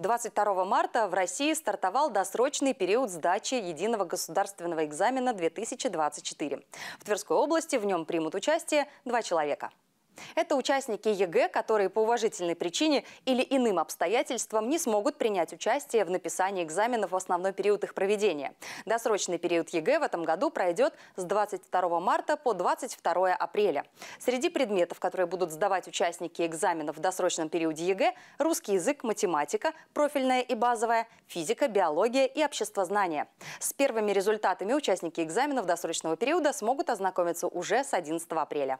22 марта в России стартовал досрочный период сдачи единого государственного экзамена 2024. В Тверской области в нем примут участие два человека. Это участники ЕГЭ, которые по уважительной причине или иным обстоятельствам не смогут принять участие в написании экзаменов в основной период их проведения. Досрочный период ЕГЭ в этом году пройдет с 22 марта по 22 апреля. Среди предметов, которые будут сдавать участники экзаменов в досрочном периоде ЕГЭ, русский язык, математика, профильная и базовая, физика, биология и обществознание. С первыми результатами участники экзаменов досрочного периода смогут ознакомиться уже с 11 апреля.